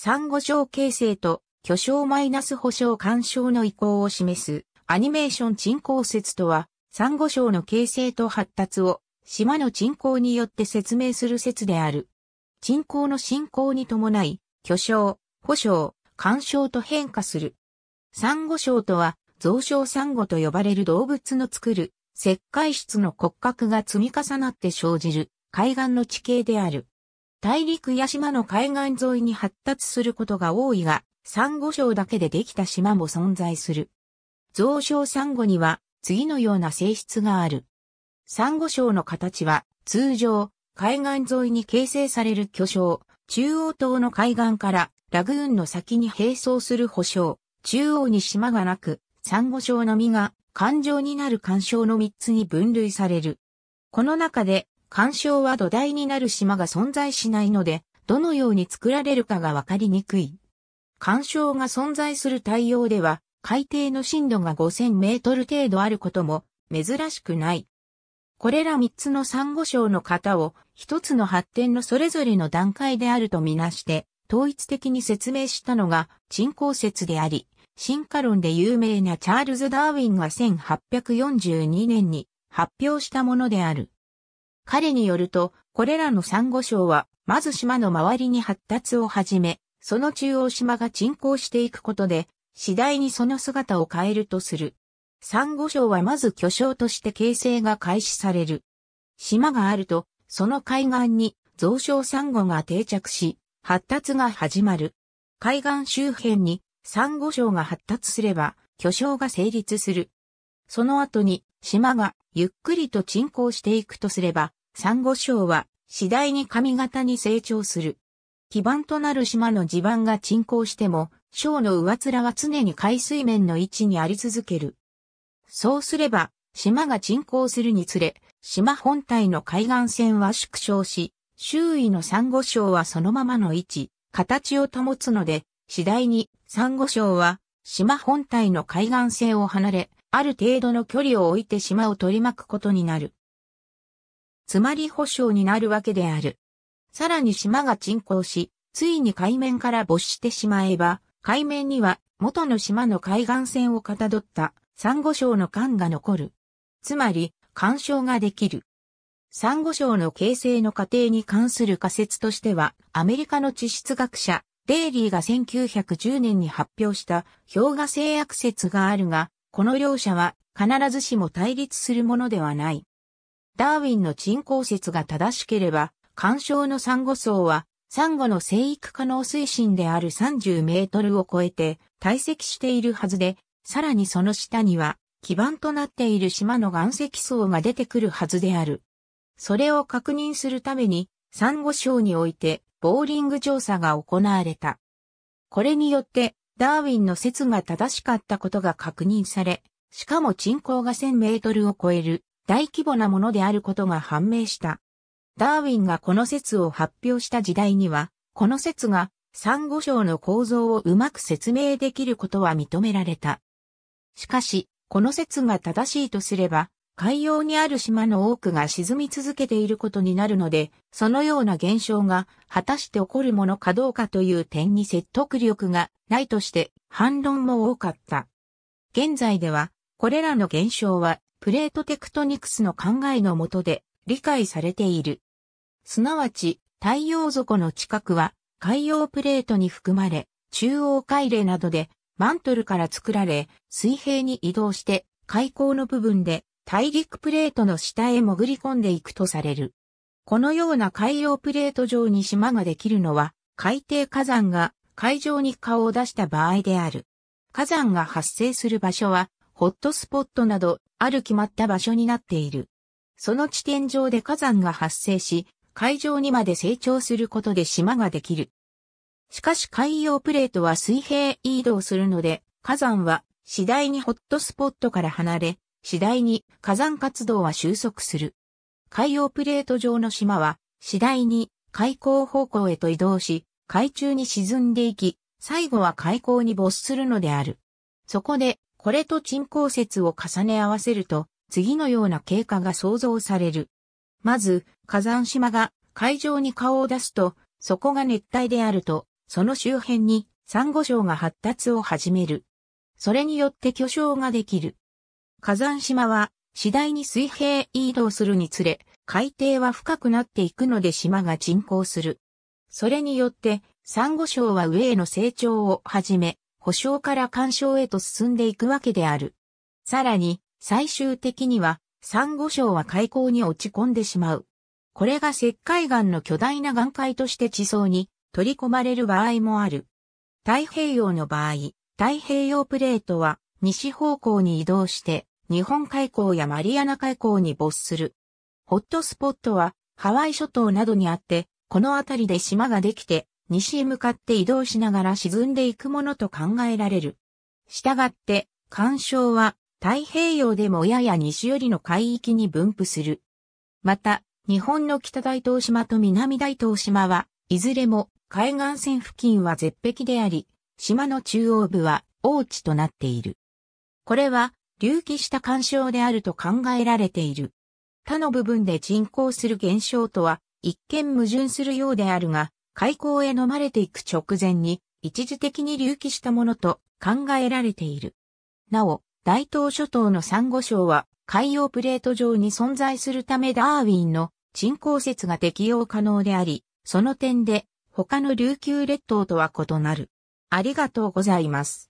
産後症形成と巨症マイナス保障干渉の意向を示すアニメーション鎮光説とは、産後症の形成と発達を島の鎮光によって説明する説である。鎮光の進行に伴い、巨症、保障、干渉と変化する。産後症とは、増床産後と呼ばれる動物の作る石灰質の骨格が積み重なって生じる海岸の地形である。大陸や島の海岸沿いに発達することが多いが、サンゴ礁だけでできた島も存在する。増床サンゴには次のような性質がある。サンゴ礁の形は通常、海岸沿いに形成される巨礁、中央島の海岸からラグーンの先に並走する保礁、中央に島がなく、サンゴ礁の実が環状になる環礁の3つに分類される。この中で干渉は土台になる島が存在しないので、どのように作られるかがわかりにくい。干渉が存在する対応では、海底の深度が5000メートル程度あることも珍しくない。これら3つの珊瑚礁の型を1つの発展のそれぞれの段階であるとみなして、統一的に説明したのが沈降説であり、進化論で有名なチャールズ・ダーウィンが1842年に発表したものである。彼によると、これらのサンゴ礁は、まず島の周りに発達を始め、その中央島が沈降していくことで、次第にその姿を変えるとする。サンゴ礁はまず巨礁として形成が開始される。島があると、その海岸に増床サンゴが定着し、発達が始まる。海岸周辺にサンゴ礁が発達すれば、巨礁が成立する。その後に島がゆっくりと沈降していくとすれば、サンゴ礁は次第に上型に成長する。基盤となる島の地盤が沈降しても、礁の上面は常に海水面の位置にあり続ける。そうすれば、島が沈降するにつれ、島本体の海岸線は縮小し、周囲のサンゴ礁はそのままの位置、形を保つので、次第にサンゴ礁は島本体の海岸線を離れ、ある程度の距離を置いて島を取り巻くことになる。つまり保証になるわけである。さらに島が沈降し、ついに海面から没してしまえば、海面には元の島の海岸線をかたどったサンゴ礁の管が残る。つまり、干渉ができる。サンゴ礁の形成の過程に関する仮説としては、アメリカの地質学者、デイリーが1910年に発表した氷河性悪説があるが、この両者は必ずしも対立するものではない。ダーウィンの沈降説が正しければ、干渉のサンゴ層は、サンゴの生育可能水深である30メートルを超えて堆積しているはずで、さらにその下には、基盤となっている島の岩石層が出てくるはずである。それを確認するために、サンゴ礁において、ボーリング調査が行われた。これによって、ダーウィンの説が正しかったことが確認され、しかも沈降が1000メートルを超える大規模なものであることが判明した。ダーウィンがこの説を発表した時代には、この説が珊瑚礁の構造をうまく説明できることは認められた。しかし、この説が正しいとすれば、海洋にある島の多くが沈み続けていることになるので、そのような現象が果たして起こるものかどうかという点に説得力がないとして反論も多かった。現在では、これらの現象はプレートテクトニクスの考えのもとで理解されている。すなわち、太陽底の近くは海洋プレートに含まれ、中央海嶺などでマントルから作られ、水平に移動して、海溝の部分で大陸プレートの下へ潜り込んでいくとされる。このような海洋プレート上に島ができるのは、海底火山が海上に顔を出した場合である。火山が発生する場所は、ホットスポットなど、ある決まった場所になっている。その地点上で火山が発生し、海上にまで成長することで島ができる。しかし海洋プレートは水平移動するので、火山は次第にホットスポットから離れ、次第に火山活動は収束する。海洋プレート上の島は次第に海溝方向へと移動し、海中に沈んでいき、最後は海溝に没するのである。そこでこれと沈降説を重ね合わせると、次のような経過が想像される。まず、火山島が海上に顔を出すと、そこが熱帯であると、その周辺にサンゴ礁が発達を始める。それによって巨礁ができる。火山島は次第に水平移動するにつれ、海底は深くなっていくので島が沈降する。それによって、サンゴ礁は上への成長を始め、保証から干渉へと進んでいくわけである。さらに、最終的には、サンゴ礁は海溝に落ち込んでしまう。これが石灰岩の巨大な岩塊として地層に取り込まれる場合もある。太平洋の場合、太平洋プレートは西方向に移動して日本海溝やマリアナ海溝に没する。ホットスポットはハワイ諸島などにあって、この辺りで島ができて西へ向かって移動しながら沈んでいくものと考えられる。したがって、干渉は太平洋でもやや西寄りの海域に分布する。また、日本の北大東島と南大東島は、いずれも海岸線付近は絶壁であり、島の中央部は大地となっている。これは、隆起した干渉であると考えられている。他の部分で沈降する現象とは、一見矛盾するようであるが、海港へ飲まれていく直前に一時的に隆起したものと考えられている。なお、大東諸島のサンゴ礁は海洋プレート上に存在するためダーウィンの沈降説が適用可能であり、その点で他の琉球列島とは異なる。ありがとうございます。